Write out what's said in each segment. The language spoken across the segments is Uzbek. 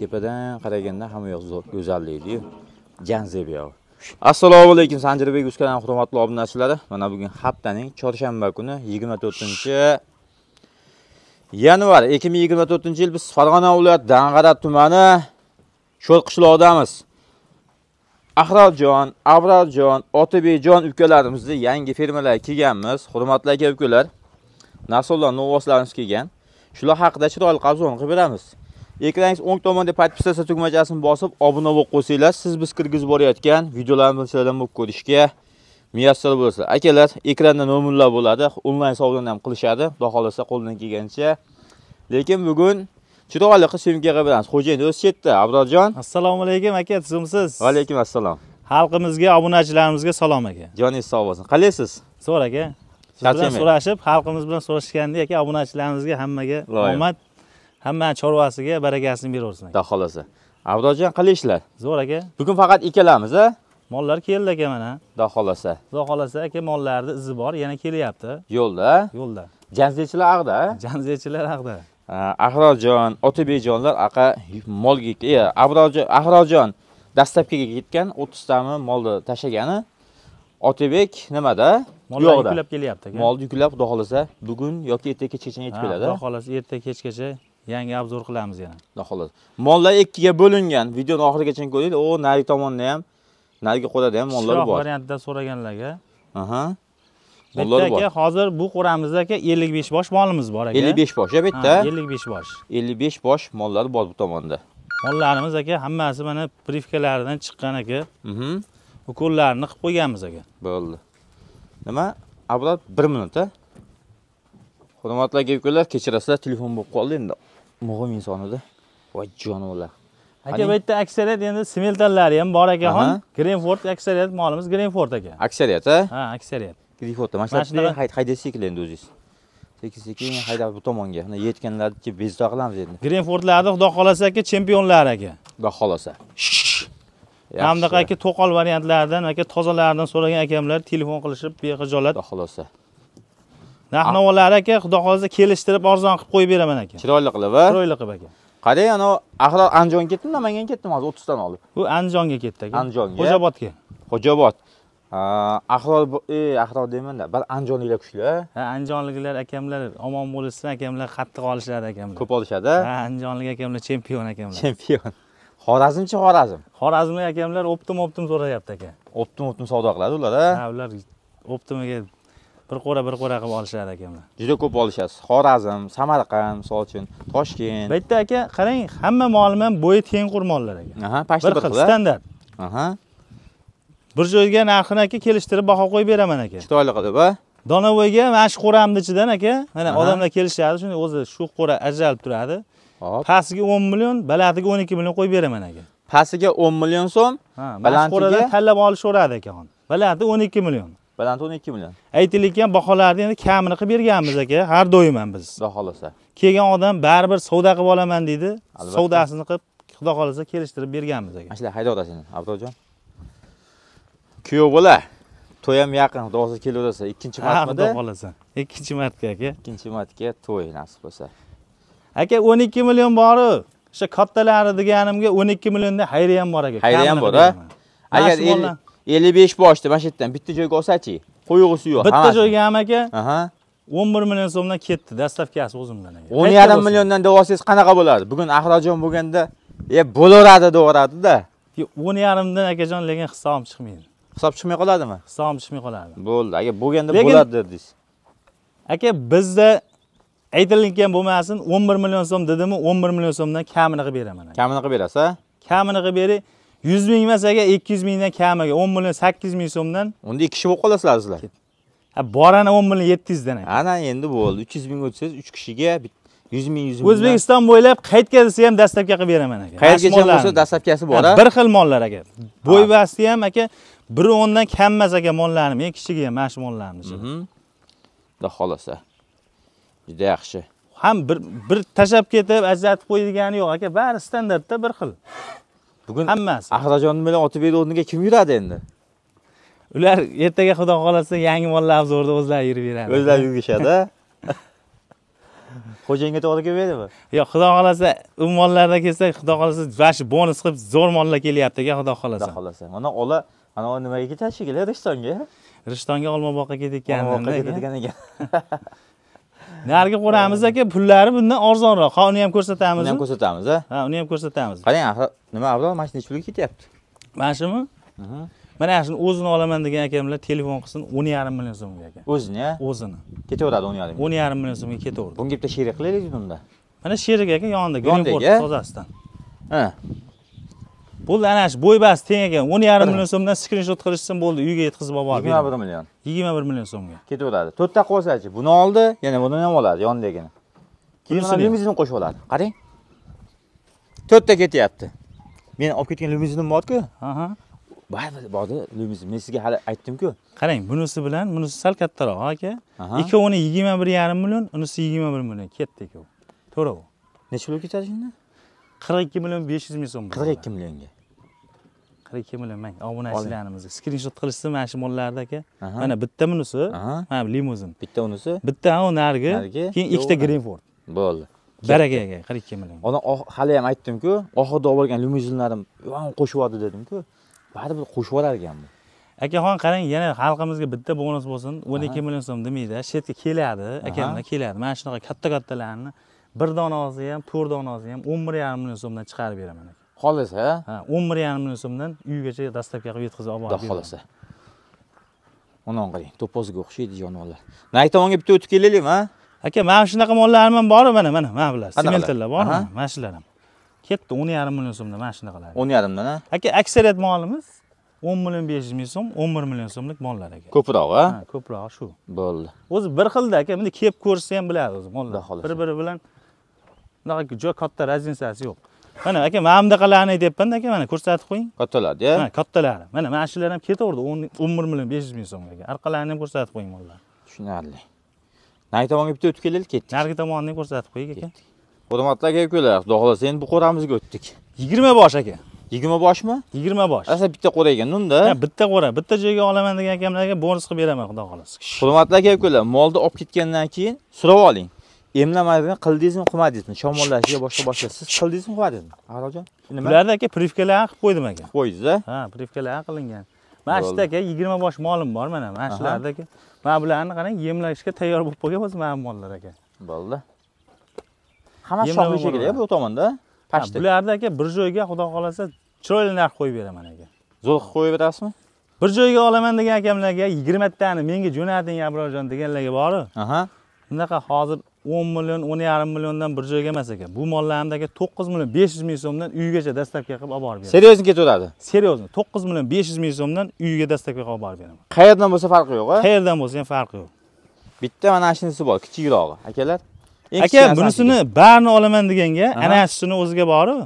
tepadan qaraganda hamma yoq go'zallikdiyu janzib yo'q assalomu alaykum sanjirbek uskalan hurmatli obunachilari mana bugun haftaning chorshanba kuni 24 yanvar 2024 yil biz farg'ona viloyati dang'ara tumani sho'r qishloqdamiz ahraljon avraljon otabekjon ukalarimizni yangi fermalarga kelganmiz hurmatli aka ukalar nasollar novoslarimiz kelgan shular haqida chiroyli qabzon qilib beramiz Ekranningiz o'ng tomonida podpisatsiya tugmachasini bosib, obuna bo'lib qo'ysanglar, siz biz kirgizib borayotgan videolarni sizlardan bo'lib ko'rishga muyassar bo'lasiz. Akalar, ekranda nomerlar bo'ladi, onlayn savdoni ham qilishadi, xudo xolasa qo'ldan kelgancha. Lekin bugun chiroyli qilib syomkaga beramiz. Xo'jayin o'z chetda, Abdurjon. Assalomu alaykum aka, tuzumsiz Va alaykum assalom. Xalqimizga, obunachilarimizga salom aka. Joningiz sog' bo'lsin. Qalaysiz? Zo'r aka. Siz so'rashib, xalqimiz bilan so'rashganda aka, obunachilarimizga hammaga omad hamma chorvasiga barakasini beraversin xudo xohlasa abdujojon qanday ishlar zo'r aka bugun faqat ikkalamiz a mollar keldi aka mana xudo xohlasa xudo xohlasa aka mollarni izi bor yana kelyapti yo'lda yo'lda janzechilar haqida janzechilar haqida ahrorjon otabekjonlar aka molga abrojon ahrorjon dastlabkiga ketgan o'ttiztami molni tashlagani otabek nimada yuklab kelyapti molni yuklab xudo xohlasa bugun yoki ertaga kechgacha yetib keladi xudo xohlasa ertaga kechgacha yangi obzor qilamiz yana xolos mollar ikkiga bo'lingan videoni oxirigacha ko'ringlar u narigi tomonda ham narigi qo'lada ham mollar bor variantda so'raganlarga aha mollar bor aka hozir bu qo'ramizda aka ellik besh bosh molimiz bor aka ellik besh bosh ya bu yerda ellik besh bosh ellik besh bosh mollar bor bu tomonda mollarimiz aka hammasi mana privkalaridan chiqqan aka mhm. ukollarni qilib qo'yganmiz aka bo'ldi nima abrat bir minut a hurmatli aka ukalar kechirasizlar telefon bo'lib qoldi endi muhim inson edi voy jonivorlar aka bu yerda aksariyat endi smeltanlari ham bor akaxon grenford aksariyat molimiz grenford aka aksariyat a ha aksariyat grifotda mana shular haydasizku endi o'zingiz sekin sekin haydab bu tomonga mana yetganlarcha bezovta qilamiz endi grenfordlarni xudo xohlasa aka chempionlar aka xudo xohlasa hamdaqa aka to'qol variantlaridan aka tozalaridan so'ragan akamlar telefon qilishib bexijolat xudo xohlasa narxnavolari ah. aka xudo xolisa kelishtirib arzon qilib qo'yib beraman aka chiroyli qilib a chiroyli qilib aka Qaray, ana axir andijonga ketdim namangan ketdim hozir 30 dan olib bu andijonga ketdi aka andijonga xo'jobodga xo'jobod ey, axlol e, deymanda bir andijonliklar kuchli ha andijonliklar akamlar omon bo'lsin, akamlar qattiq olishadi akamlar ko'p olishadi ha andijonlik akamlar chempion akamlar chempion xorazmchi xorazm xorazmlik akamlar optim optim so'rayapti aka optim optim savdo qiladi ular ha ular optimiga bir qo'ra bir qo'ra qilib olishadi akamlar juda ko'p olishasiz xorazm samarqand misol uchun toshkent bitta aka qarang hamma molim ham bo'yi teng xurmonlar aka pashta bir xil standart aha bir joyga narxini aka kelishtirib baho qo'yib beraman aka chiroyli qilib a donovoyga mana shu qo'ramni ichidan aka mana odamlar kelishadi shunday o'zi shu qo'ra ajralib turadi hop pastiga o'n million balandiga o'n ikki million qo'yib beraman aka pastiga o'n million so'm balandiga tanlab olishaveradi aka balandi o'n ikki million baland o'n ikki million aytilayotgan baholarni endi kamini qilib berganmiz aka har doim ham biz xudo xohlasa kelgan odam baribir savdo qilib olaman deydi savdosini qilib xudo xohlasa kelishtirib berganmiz aka mana shular otasini abdurjon kuyov bola to'y ham yaqin xudo xohlasa kelaversa, ikkinchi marta xudo xohlasa ikkinchi marta aka ikkinchi marta to'y nasib bo'lsa aka o'n ikki million boru o'sha kattalari deganimga o'n ikki millionda xayriya ham bor aka xayriya ham bor a agar 55 boshda mana shu yerdan bitta joyga olsachi. qo'yg'usi yo'q. Bitta joyga ham aka. Aha. 11 million so'mdan ketdi dastavkasi o'zimdan aka. 10,5 milliondan deb olsangiz qanaqa bo'ladi? Bugun axrajon bo'lganda e bo'laveradi devoradi-da. 10,5 dan akajon lekin hisobim chiqmaydi. Hisob chiqmay qoladimi? Hisobim chiqmay qoladi. Bo'ldi, aka bo'lganda bo'ladi dedingiz. Aka bizda aytilgan bo'lmasin 11 million so'm dedimi 11 million so'mdan kamini qilib beraman. Kamini qilib berasiz, a? Kamini qilib beray 100 ming emas aka 200 mingdan kamiga 10 million 8 ming so'mdan. Unda 2 kishi bo'lib qolasizlar sizlar. Ha borani 10 million 700 dan. Ana endi bo'ldi. 300 ming o'tsangiz 3 kishiga 100 ming 100 ming. O'zbekiston bo'ylab qaytkazisi ham dastlabki qilib beraman aka. Qaytkazisi bo'lsa dastavkasi bor. Bir xil mollar aka. Bo'ybasti ham aka 1 dan kam emas aka mollarim, eng kishiga ham mana shu mollarim ichida. Mhm. Da xolosa. Juda yaxshi. Ham bir bir tashab ketib ajratib qo'yilgani yo'q aka, bari standartda bir xil. bugun hammasi ahrajon bilan otabek o'rniga kim yuradi endi ular ertaga xudo xohlasa yangi mollar obzorida o'zlari yurib beradi o'zlari yurishadi xo'jayinga to'g'ri kelmaydimi yo'q xudo xohlasa u mollarda kelsa xudo xohlasa vashi bonus qilib zo'r mollar kelyaptiga xudo xohlasa xudo xohlasa mana ola ana nimaga ketashigilar rishtonga rishtonga olmaboqqa ketayotgan olmaboqqa ketadigan ekan narigi qo'ramiz aka pullari bundan arzonroq ha uni ham ko'rsatamiz uni ham ko'rsatamiz a ha uni ham ko'rsatamiz qarang axir nima avval mana shu nechi pulga ketyapti mana shumi mana shuni o'zini olaman degan akamlar telefon qilsin o'n yarim million so'mga aka o'zini o'zini ketaveradi o'n yarim o'n yarim million so'mga ketaverdi bunga bitta sherik qilaylik unda mana sherik aka yonida yonidagi sozasidan ha bo'ldi ana shu bo'ybasi teng ekan o'n yarim million so'mdan skrinshot qilishsin bo'ldi uyga yetkazib olib olib yigirma bir million yigirma bir million so'mga ketaveradi to'rtta qilsachi buni oldi yana buni ham oladi yonidagini keyin limuzinni qo'shib oladi qarang to'rtta ketyapti men olib ketgan limuzinim borku baribir borda limuzin men sizga hali aytdimku qarang bunisi bilan bunisi sal kattaroq aka ikkovini yigirma bir yarim million unisi yigirma bir million ketdi ikkovi to'rovi necha bo'lib ketadi shunda qirq ikki million besh yuz ming so'm qirq ikki millionga tahrir kemilamang obunachilarimizni skrinshot qilishsin mana shu mollarni aka mana bitta bunisi mana bu limuzin bitta unisi bitta u narigi keyin ikkita grinford bo'ldi baraka aka qirq ikki million odam oh, hali ham aytdimku oxirida olib borgan limuzinlarim qo'shib yubordi dedimku baribir qo'shib yuborar ekanmi akaxon qarang yana xalqimizga bitta bonus bo'lsin o'n ikki million so'm demaydi chetga keladi akamlar keladi mana shunaqa katta kattalarni bir donasi ham to'rt donasi ham o'n bir yarim million so'mdan chiqarib beraman xolis ha ha o'n bir yarim ming so'mdan uygacha dastavka qilib yetkazib olib borib xohlasa anon qiling to'pozga o'xshaydi jonivorlar narigi tomonga bitta o'tib kelaylikmi a aka mana shunaqa mollarim ham bor mana mana mana bular sementlar bor mana shular ham ketdi o'n yarim million so'mdan mana shunaqalar o'n yarimdan a aka aksariyat molimiz o'n million besh yuz ming so'm o'n bir million so'mlik mollar aka ko'proq a ha ko'proq shu bo'ldi o'zi bir xilda aka bunday kelib ko'rsa ham biladi o'zi mollar bir biri bilan unaqa juda katta razinsasi yo'q mana aka mana bunaqalarni aytyapmanda aka mana ko'rsatib qo'ying kattalarni ha kattalari mana mana shular ham ketaverdi o'n bir million besh yuz ming so'm aka orqalarini ham ko'rsatib qo'ying bolalar tushunarli narigi tomonga bitta o'tib kelaylik ketdik narigi tomonini ham ko'rsatib qo'ying aka hurmatli aka ukalar xudo xohlasa endi bu qo'ramizga o'tdik yigirma bosh aka yigirma boshmi yigirma bosh asal bitta qo'ra ekan unda bitta qo'ra bitta joyga olaman degan akamlarga bonus qilib beraman xudo xohlasa hurmatli aka ukalar molni olib ketgandan keyin so'rab oling emlamadingmi qildingizmi qilmadingizmi shamollashga boshqa boshqa siz qildingizmi qilmadingizmi ahrojon nima bularni aka ham qilib qo'ydim aka qo'ydingiz a ha ham qilingan mana shu aka yigirma bosh molim bor mana mana shularni aka mana bularni qarang yemlashga tayyor bo'lib qolgan hozir mana mollar aka bo'ldi hammasi shoxli shekilli bu tomonda pashta bularni aka bir joyga xudo xohlasa chiroyli narx qo'yib beraman aka zo'r qilib qo'yib berasizmi bir joyga olaman degan akamlarga yigirmatani menga jo'nating abrojon deganlarga boru aha unaqa hozir o'n million o'n yarim milliondan bir joyga emas ekan bu mollarimdagi to'qqiz million besh yuz ming so'mdan uygacha dastavka qilib olib borib beraman серьезный ketaveradi серьезный to'qqiz million besh yuz ming so'mdan uyga dastavka qilib olib borib beraman qayerdan bo'lsa farqi yo'q a qayerdan bo'lsa ham farqi yo'q bitta mana shunisi bor kichikrog'i akalar aka bunisini barini olaman deganga ana shuni o'ziga borib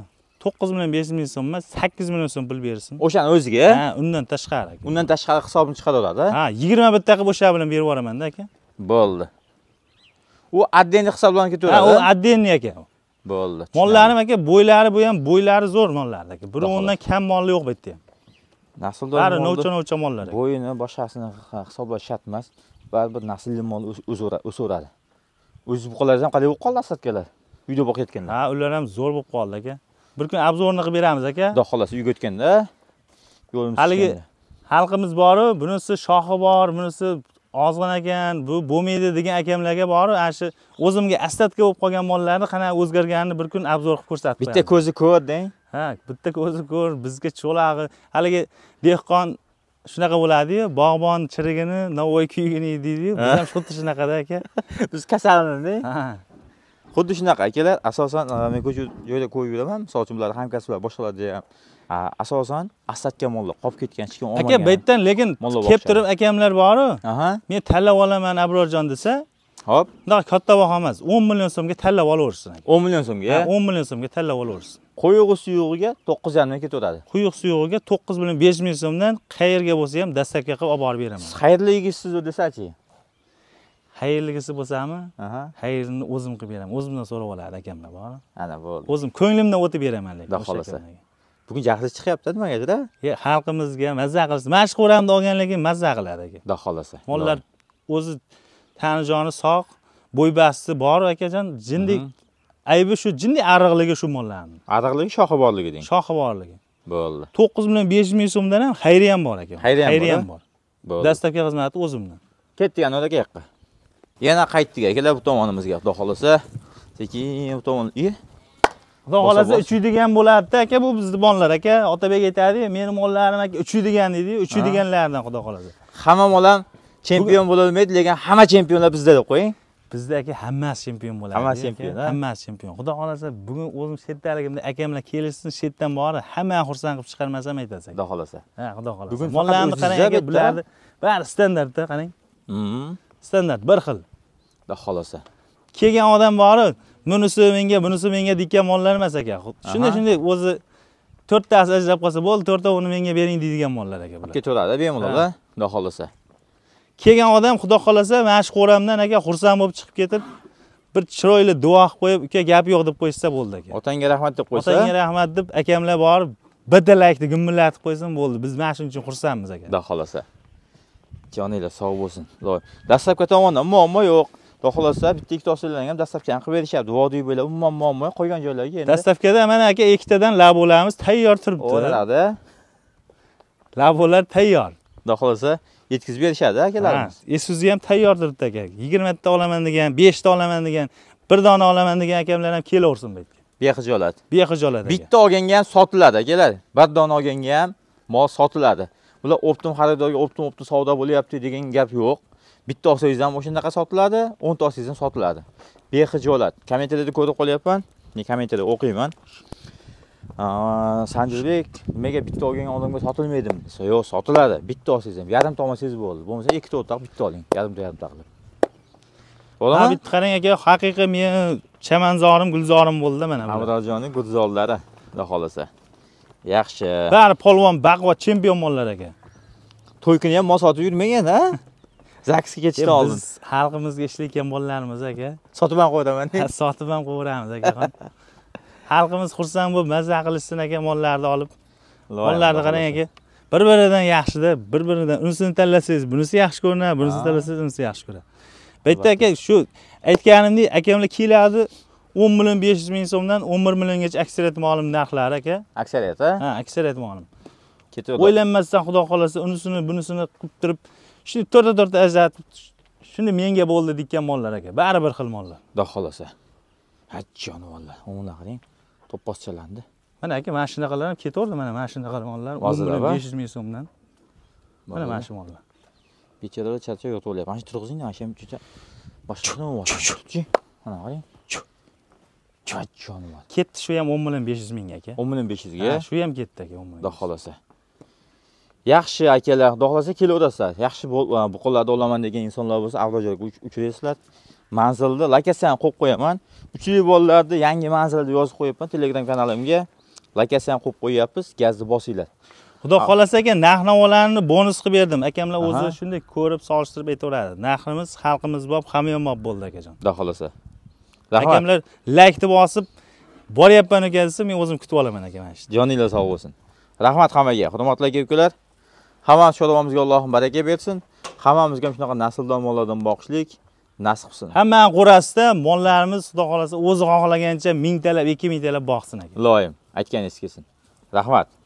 to'qqiz million besh yuz ming so'm emas sakkiz million so'm pul bersin o'shani o'ziga ha undan tashqari undan tashqari hisobini chiqaraveradi ha yigirma bitta qilib o'sha bilan berib yuboramanda aka bo'ldi u отдельный hisoblanib ketaveradi ha u отдельный ekan bo'ldi mollarim aka bo'ylari bu ham bo'ylari zo'r mollarni aka o'ndan kam molli yo'q bu yerda ham nasldor bari novcha novcha mollar bo'yini boshqasini hisoblash shart emas baribir naslli mol o'saveradi o'zi buqalar ham qalay bo'lib qoldi asatkalar uyda boqayotganda ha ular ham zo'r bo'lib qoldi aka bir kun обзорni qilib beramiz aka xudo xohlasa uyga o'tganda yo'limiz haligi xalqimiz boru bunisi shoxi bor bunisi ozg'in ekan bu bo'lmaydi degan akamlarga borib ana shu o'zimga остатка bo'lib qolgan mollarni qanaqa o'zgarganini bir kun obzor qilib ko'rsatib bitta ko'zi ko'r deng ha bitta ko'zi ko'r bizga cho'lag'i haligi dehqon shunaqa bo'ladiyu bog'bon chirigini navoiy kuyugini deydiyu biz ham xuddi shunaqada aka biz kasalmizda ha xuddi shunaqa akalar asosan men ko'cha joyda ko'rib yuraman misol uchun bular hamkasblar boshqalarda ham asosan assadga mollab qolib ketgan hech kim aka bu yerdan lekin kelib turib akamlar boru men tanlab olaman abrorjon desa hop bunaqa katta baho emas o'n million so'mga tanlab olaversin o'n million so'mga o'n million so'mga tanlab olaversin quyug'i suyug'iga to'qqiz yarim ming ketaveradi quyuq suyug'iga to'qqiz million besh ming so'mdan qayerga bo'lsa ham dastakka qilib olib borib beraman siz xayrli yigitsizku desachi xayrligisi bo'lsami xayrini o'zim qilib beraman o'zimdan so'rab oladi akamdan bor ana bo'ldi o'zim ko'nglimdan o'tib beraman lekin xudo xohlasa bugun yaxshi chiqyapti nimagada xalqimizga mazza qilsin mana shu qo'ramni olgandan mazza qiladi aka xudo xohlasa mollar o'zi tani joni sog' bo'ybasti bor akajon jindek aybi shu jindek ariqligi shu mollarni ariqligi shoxi borligi deng shoxi borligi bo'ldi to'qqiz million besh yuz ming so'mdan ham xayri ham bor ekan xayri ham bor bo'ldi dastlabki xizmati o'zimdan ketdik anvar aka yoqqa Yana qaytdik akalar bu tomonimizga, xudo xolasa. Sekin bu tomon. E? Xudo xolasa bo'ladi-da aka, bu bizni bonlar aka. Otabek aytadi, meni mollarim aka uchiydigan deydi, uchiydiganlardan xudo xolasa. Hamma molam chempion bo'la olmaydi, lekin hamma chempionlar bizda deb qo'ying. bizda aka hammasi chempion bo'ladi hammasi chempion hammasi chempion xudo xohlasa bugun o'zim chetdaligimda akam bilan kelishsin shetdan borib hammani xursand qilib chiqarmasam aytasan xudo xohlasa ha xudo xohlasa bugun mollarni qarang aka bularni bari standartda qarang mm-hmm. standart bir xil sifatida xolosa kelgan odam bor, bunisi menga bunisi menga dikka mollar emas ekan shunday shunday o'zi to'rttasi ajrab qolsa bo'ldi uni menga bering deydigan mollar aka bular ketaveradi bemalol xudo xohlasa kelgan odam xudo xohlasa mana shu qo'ramdan aka xursand bo'lib chiqib ketib bir chiroyli duo qilib qo'yib uka gap yo'q deb qo'yishsa bo'ldi aka otangga rahmat deb qo'ysa otangga rahmat deb akamlar borib bidalakni laykni qo'ysin bo'ldi biz mana shuning uchun xursandmiz aka xudo xohlasa joninglar sog' bo'lsin dastlabki tomonda muammo yo'q xudo xohlasa bitta ikkita osillarni ham dastavkani qilib berishyapti vodiy bo'ylab umuman muammo yo'q qolgan joylarga endi dastavkada mana aka ikkitadan labolamiz tayyor turibdi o'ranadi labolar tayyor xudo xohlasa yetkazib berishadi akalarimiz esuzi ham tayyor turibdi aka yigirmata olaman degan beshta olaman degan bir dona olaman degan akamlar ham kelaversin bu yerga behijolat behijolat bitta olganga ham sotiladi akalar bir dona olganga ham mol sotiladi bular optim xaridorga optim optim savdo bo'lyapti degan gap yo'q bitta olsangiz ham o'shanaqa sotiladi o'nta olsangiz ham sotiladi behijolat kommentariyalarda ko'rib qolyapman men kommentariya o'qiyman sanjurbek nimaga bitta olgan odamga sotilmaydimi desa yo'q sotiladi bitta olsangiz ham yarimta olmasangiz bo'ldi bo'lmasa ikkita o'rtoq bitta oling yarimta yarimta qilib bo'lami bitta qarang aka haqiqiy meni chamanzorim gulzorim bo'ldida mana bu amirojonni gulzorlari xudo xohlasa yaxshi bari polvon baquvvat chempion mollar aka to'y kuni ham mol sotib yurmagan a zagsga ketishdan oldin biz xalqimizga ishlayotgan bolalarimiz aka sotib ham qo'yaman sotib ham qo'yaveramiz akaxon xalqimiz xursand bo'lib mazza qilishsin aka mollarni olib mollarni qarang aka bir biridan yaxshida bir biridan unisini tanlasangiz bunisi yaxshi ko'rinadi bunisini tanlasangiz unisi yaxshi ko'rinadi bitta aka shu aytganimdek akamlar keladi o'n million besh yuz ming so'mdan o'n bir milliongacha aksariyat ma'lum narxlari aka aksariyat ha ha aksariyat ma'lum ketaveradi o'ylanmasdan xudo xohlasa unisini bunisini qilib turib shu to'rtta to'rtta ajratib shuni menga bo'ldi deyotgan mollar aka bari bir xil mollar xudo xohlasa ha jonivorlar umuman qarang to'pposchalandi mana aka mana shunaqalar ham ketaverdi mana mana shunaqa mollar hozir besh yuz ming so'mdan mana mana shu mollar bechoralar charchab yotaveryapti mana shu turg'izing mana shu ham juda boshqadan olyapti mana qarang jonivor ketdi shu ham o'n million besh yuz ming aka o'n million besh yuzga shu ham ketdi aka o'n million xudo xohlasa yaxshi akalar xudo xohlasa kelaverasizlar yaxshi e, qo'llarda olaman degan insonlar bo'lsa joyga uchraysizlar manzilni lokatsiyani qo'yib qo'yaman uch yil bolalarni yangi manzilni yozib qo'yibman telegram kanalimga lokatsiyani qo'yib qo'yyapmiz gazni bosinglar xudo xohlasa aka narx navolarni bonus qilib berdim akamlar o'zi shunday ko'rib solishtirib aytaveradi narximiz xalqimiz hamma hamyonbob bo'ldi akajon xudo xohlasa rahmat akamlar laykni bosib boryapman uka desa men o'zim kutib olaman aka mana shu joninglar sog' bo'lsin rahmat hammaga hurmatli aka ukalar hammamiz shodobomizga allohim baraka bersin hammamizga ham shunaqa nasldon mollardan boqishlik nasib qilsin hammani qo'rasida mollarimiz xudo xohlasa o'zi xohlagancha mingtalab ikki mingtalab boqsin aka loyim aytganingiz kelsin rahmat